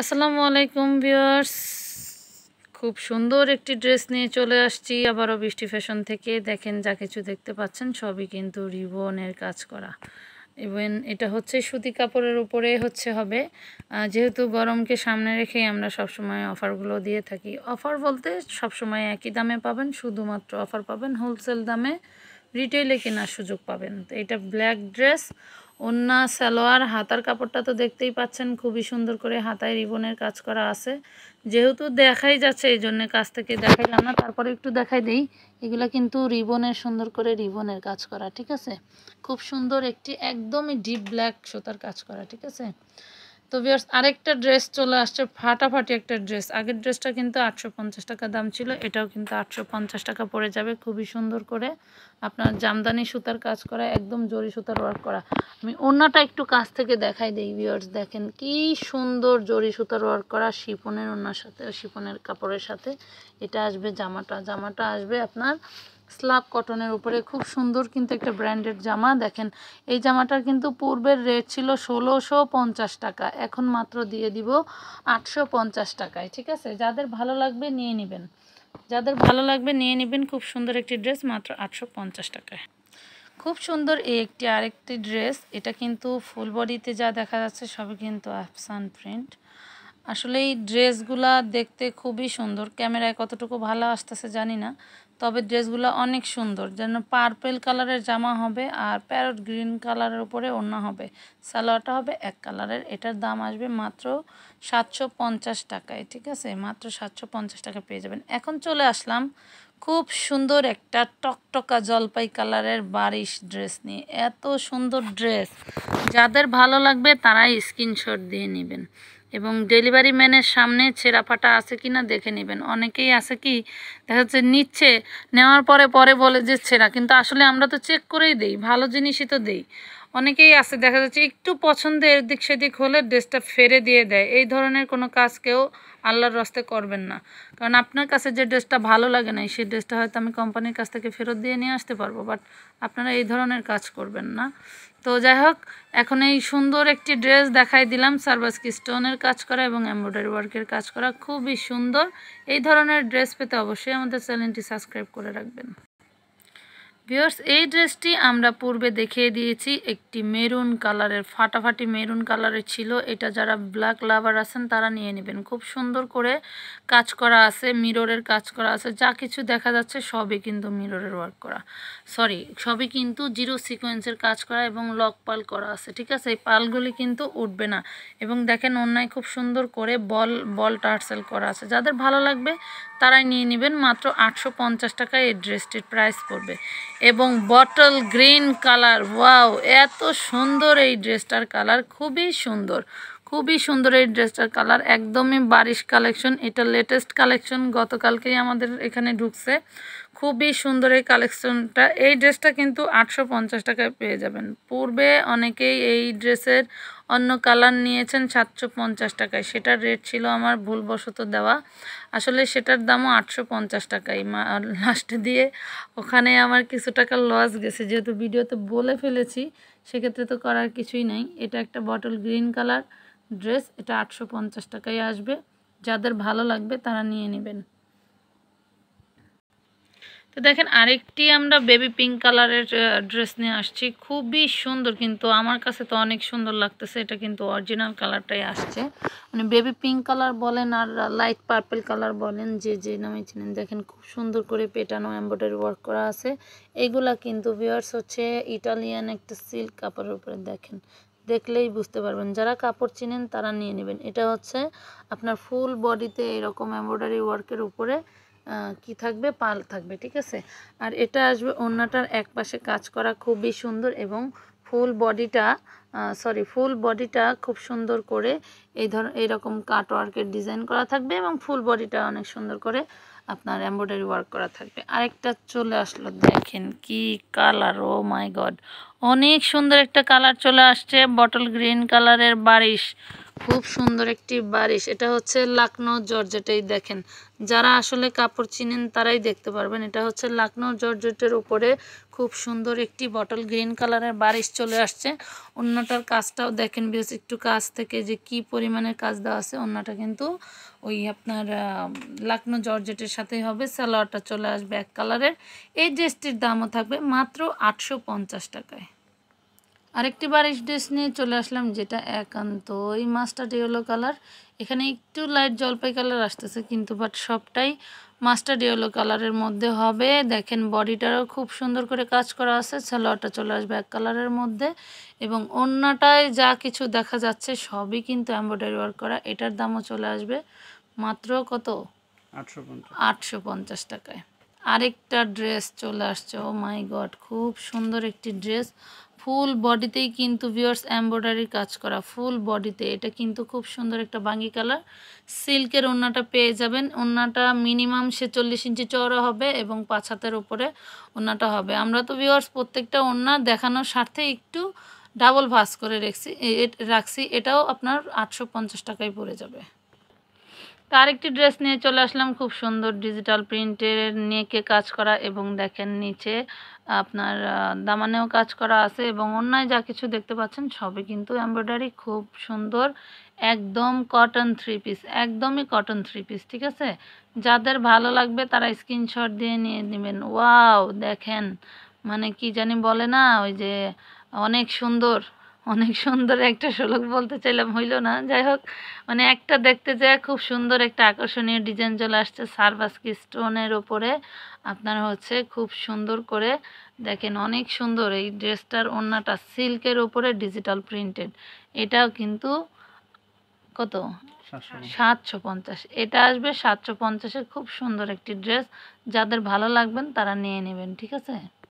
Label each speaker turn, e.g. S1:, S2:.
S1: আসসালামু আলাইকুম ভিউয়ার্স খুব সুন্দর একটি ড্রেস নিয়ে চলে আসছি আবারও বৃষ্টি ফ্যাশন থেকে দেখেন যা কিছু দেখতে পাচ্ছেন সবই কিন্তু রিবনের কাজ করা ইভেন এটা হচ্ছে সুতি কাপড়ের উপরে হচ্ছে হবে যেহেতু গরমকে সামনে রেখে আমরা সবসময় অফারগুলো দিয়ে থাকি অফার বলতে সবসময় একই দামে পাবেন শুধুমাত্র অফার পাবেন হোলসেল দামে রিটেলে কেনার সুযোগ পাবেন তো এটা ব্ল্যাক ড্রেস ওন্না সালোয়ার হাতার কাপড়টা তো দেখতেই পাচ্ছেন খুবই সুন্দর করে হাতায় রিবনের কাজ করা আছে যেহেতু দেখাই যাচ্ছে এই জন্যে কাছ থেকে দেখাইলাম না তারপরে একটু দেখাই দেই এগুলো কিন্তু রিবনের সুন্দর করে রিবনের কাজ করা ঠিক আছে খুব সুন্দর একটি একদমই ডিপ ব্ল্যাক সুতার কাজ করা ঠিক আছে তো বিয়ার্স আরেকটা ড্রেস চলে আসছে ফাটাফাটি একটা ড্রেস আগের ড্রেসটা কিন্তু আটশো পঞ্চাশ টাকা দাম ছিল এটাও কিন্তু আটশো পঞ্চাশ টাকা পড়ে যাবে খুবই সুন্দর করে আপনার জামদানি সুতার কাজ করা একদম জরি সুতার ওয়ার্ক করা আমি ওনাটা একটু কাছ থেকে দেখাই দিই বিয়ার্স দেখেন কি সুন্দর জরি সুতার ওয়ার্ক করা শিপনের ওনার সাথে শিপনের কাপড়ের সাথে এটা আসবে জামাটা জামাটা আসবে আপনার স্লাব কটনের উপরে খুব সুন্দর কিন্তু একটা ব্র্যান্ডেড জামা দেখেন এই জামাটার কিন্তু পূর্বের রেট ছিল ষোলোশো পঞ্চাশ টাকা এখন মাত্র দিয়ে দিব আটশো পঞ্চাশ টাকায় ঠিক আছে যাদের ভালো লাগবে নিয়ে নেবেন যাদের ভালো লাগবে নিয়ে নেবেন খুব সুন্দর একটি ড্রেস মাত্র আটশো পঞ্চাশ টাকায় খুব সুন্দর এই একটি আরেকটি ড্রেস এটা কিন্তু ফুল বডিতে যা দেখা যাচ্ছে সবই কিন্তু আফসান প্রিন্ট আসলে এই ড্রেসগুলা দেখতে খুবই সুন্দর ক্যামেরায় কতটুকু ভালো আসতেছে জানি না তবে ড্রেসগুলো অনেক সুন্দর যেন পার্পেল কালারের জামা হবে আর প্যারট গ্রিন কালারের উপরে ওড়না হবে সালোয়ারটা হবে এক কালারের এটার দাম আসবে মাত্র সাতশো পঞ্চাশ টাকায় ঠিক আছে মাত্র সাতশো পঞ্চাশ টাকা পেয়ে যাবেন এখন চলে আসলাম খুব সুন্দর একটা টকটকা জলপাই কালারের বারিশ ড্রেস নিয়ে এত সুন্দর ড্রেস যাদের ভালো লাগবে তারাই স্ক্রিনশট দিয়ে নেবেন এবং ডেলিভারি ম্যানের সামনে ছেঁড়া ফাটা আছে কি না দেখে নেবেন অনেকেই আছে কি দেখা যাচ্ছে নিচ্ছে নেওয়ার পরে পরে বলে যে ছেঁড়া কিন্তু আসলে আমরা তো চেক করেই দেই ভালো জিনিসই তো দেই অনেকেই আছে দেখা যাচ্ছে একটু পছন্দের দিক সেদিক হলে ড্রেসটা ফেরে দিয়ে দেয় এই ধরনের কোনো কাজ কেউ আল্লাহর রস্তে করবেন না কারণ আপনার কাছে যে ড্রেসটা ভালো লাগে নাই সেই ড্রেসটা হয়তো আমি কোম্পানির কাছ থেকে ফেরত দিয়ে নিয়ে আসতে পারবো বাট আপনারা এই ধরনের কাজ করবেন না তো যাই হোক এখন এই সুন্দর একটি ড্রেস দেখাই দিলাম সার্ভাস কি স্টোনের কাজ করা এবং এমব্রয়ডারি ওয়ার্কের কাজ করা খুবই সুন্দর এই ধরনের ড্রেস পেতে অবশ্যই আমাদের চ্যানেলটি সাবস্ক্রাইব করে রাখবেন ভিওর্স এই ড্রেসটি আমরা পূর্বে দেখিয়ে দিয়েছি একটি মেরুন কালারের ফাটাফাটি মেরুন কালারের ছিল এটা যারা ব্ল্যাক লাভার আছেন তারা নিয়ে নেবেন খুব সুন্দর করে কাজ করা আছে মিররের কাজ করা আছে যা কিছু দেখা যাচ্ছে সবই কিন্তু মিররের ওয়ার্ক করা সরি সবই কিন্তু জিরো সিকোয়েন্সের কাজ করা এবং লক পাল করা আছে ঠিক আছে এই পালগুলি কিন্তু উঠবে না এবং দেখেন অন্যায় খুব সুন্দর করে বল বল টার্সেল করা আছে যাদের ভালো লাগবে তারাই নিয়ে নেবেন মাত্র আটশো টাকায় এই ড্রেসটির প্রাইস পড়বে এবং বটল গ্রিন কালার ওয়াও এত সুন্দর এই ড্রেসটার কালার খুবই সুন্দর খুবই সুন্দর এই ড্রেসটার কালার একদমই বারিশ কালেকশন এটা লেটেস্ট কালেকশন গতকালকেই আমাদের এখানে ঢুকছে খুবই সুন্দর এই কালেকশনটা এই ড্রেসটা কিন্তু আটশো পঞ্চাশ টাকায় পেয়ে যাবেন পূর্বে অনেকেই এই ড্রেসের অন্য কালার নিয়েছেন সাতশো পঞ্চাশ টাকায় সেটার রেট ছিল আমার ভুলবশত দেওয়া আসলে সেটার দামও আটশো পঞ্চাশ টাকাই লাস্টে দিয়ে ওখানে আমার কিছু টাকা লস গেছে যেহেতু ভিডিওতে বলে ফেলেছি সেক্ষেত্রে তো করার কিছুই নাই এটা একটা বটল গ্রিন কালার ড্রেস এটা আটশো পঞ্চাশ টাকায় আসবে যাদের ভালো লাগবে তারা নিয়ে নেবেন তো দেখেন আরেকটি আমরা বেবি পিঙ্ক কালারের ড্রেস নিয়ে আসছি খুবই সুন্দর কিন্তু আমার কাছে তো অনেক সুন্দর লাগতেছে এটা কিন্তু অরিজিনাল কালারটাই আসছে মানে বেবি পিঙ্ক কালার বলেন আর লাইট পার্পেল কালার বলেন যে যে নামে চিনেন দেখেন খুব সুন্দর করে পেটানো এম্ব্রয়ডারি ওয়ার্ক করা আছে এইগুলা কিন্তু ভিওয়ার্স হচ্ছে ইটালিয়ান একটা সিল্ক কাপড়ের উপরে দেখেন দেখলেই বুঝতে পারবেন যারা কাপড় চিনেন তারা নিয়ে নেবেন এটা হচ্ছে আপনার ফুল বডিতে এরকম এম্ব্রয়ডারি ওয়ার্কের উপরে কি থাকবে পাল থাকবে ঠিক আছে আর এটা আসবে ওনাটার এক পাশে কাজ করা খুবই সুন্দর এবং ফুল বডিটা সরি ফুল বডিটা খুব সুন্দর করে এই ধর এইরকম কাটওয়ার্কের ডিজাইন করা থাকবে এবং ফুল বডিটা অনেক সুন্দর করে আপনার এমব্রয়ডারি ওয়ার্ক করা থাকবে আরেকটা চলে আসলো দেখেন কি কালার ও মাই গড অনেক সুন্দর একটা কালার চলে আসছে বটল গ্রিন কালারের বারিশ খুব সুন্দর একটি বারিশ এটা হচ্ছে লাকনো জর্জেটেই দেখেন যারা আসলে কাপড় চিনেন তারাই দেখতে পারবেন এটা হচ্ছে লাকনো জর্জেটের উপরে খুব সুন্দর একটি বটল গ্রিন কালারের বারিশ চলে আসছে অন্যটার কাজটাও দেখেন বেশ একটু কাজ থেকে যে কি পরিমাণের কাজ দেওয়া আছে অন্যটা কিন্তু ওই আপনার লাকনো জর্জেটের সাথেই হবে সালোয়ারটা চলে আসবে এক কালারের এই ড্রেসটির দামও থাকবে মাত্র আটশো টাকায় আরেকটি বারিশ ড্রেস নিয়ে চলে আসলাম যেটা একান্তই মাস্টার্ড ইয়েলো কালার এখানে একটু লাইট জলপাই কালার আসতেছে কিন্তু বাট সবটাই মাস্টার্ড ইয়েলো কালারের মধ্যে হবে দেখেন বডিটারও খুব সুন্দর করে কাজ করা আছে সালোয়ারটা চলে আসবে এক কালারের মধ্যে এবং অন্যটায় যা কিছু দেখা যাচ্ছে সবই কিন্তু এম্ব্রয়ডারি ওয়ার্ক করা এটার দামও চলে আসবে মাত্র কত আটশো পঞ্চাশ টাকায় আরেকটা ড্রেস চলে আসছে ও মাই গড খুব সুন্দর একটি ড্রেস ফুল বডিতেই কিন্তু ভিওর্স এম্ব্রয়ডারির কাজ করা ফুল বডিতে এটা কিন্তু খুব সুন্দর একটা বাঙ্গি কালার সিল্কের ওনাটা পেয়ে যাবেন ওনাটা মিনিমাম সে চল্লিশ ইঞ্চি চওড়া হবে এবং পাঁচ হাতের উপরে ওনাটা হবে আমরা তো ভিওর্স প্রত্যেকটা ওনা দেখানোর স্বার্থে একটু ডাবল ভাস করে রেখছি রাখছি এটাও আপনার আটশো টাকায় পড়ে যাবে তো আরেকটি ড্রেস নিয়ে চলে আসলাম খুব সুন্দর ডিজিটাল প্রিন্টের নেকে কাজ করা এবং দেখেন নিচে আপনার দামানেও কাজ করা আছে এবং অন্যায় যা কিছু দেখতে পাচ্ছেন সবই কিন্তু এমব্রয়ডারি খুব সুন্দর একদম কটন থ্রি পিস একদমই কটন থ্রি পিস ঠিক আছে যাদের ভালো লাগবে তারা স্ক্রিনশট দিয়ে নিয়ে নেবেন ওয়াও দেখেন মানে কি জানি বলে না ওই যে অনেক সুন্দর অনেক সুন্দর একটা শ্লোক বলতে চাইলাম হইল না যাই হোক মানে একটা দেখতে যায় খুব সুন্দর একটা আকর্ষণীয় ডিজাইন চলে আসছে সার্ভাসকি স্টোনের ওপরে আপনার হচ্ছে খুব সুন্দর করে দেখেন অনেক সুন্দর এই ড্রেসটার ওনাটা সিল্কের ওপরে ডিজিটাল প্রিন্টেড এটাও কিন্তু কত সাতশো পঞ্চাশ এটা আসবে সাতশো পঞ্চাশে খুব সুন্দর একটি ড্রেস যাদের ভালো লাগবেন তারা নিয়ে নেবেন ঠিক আছে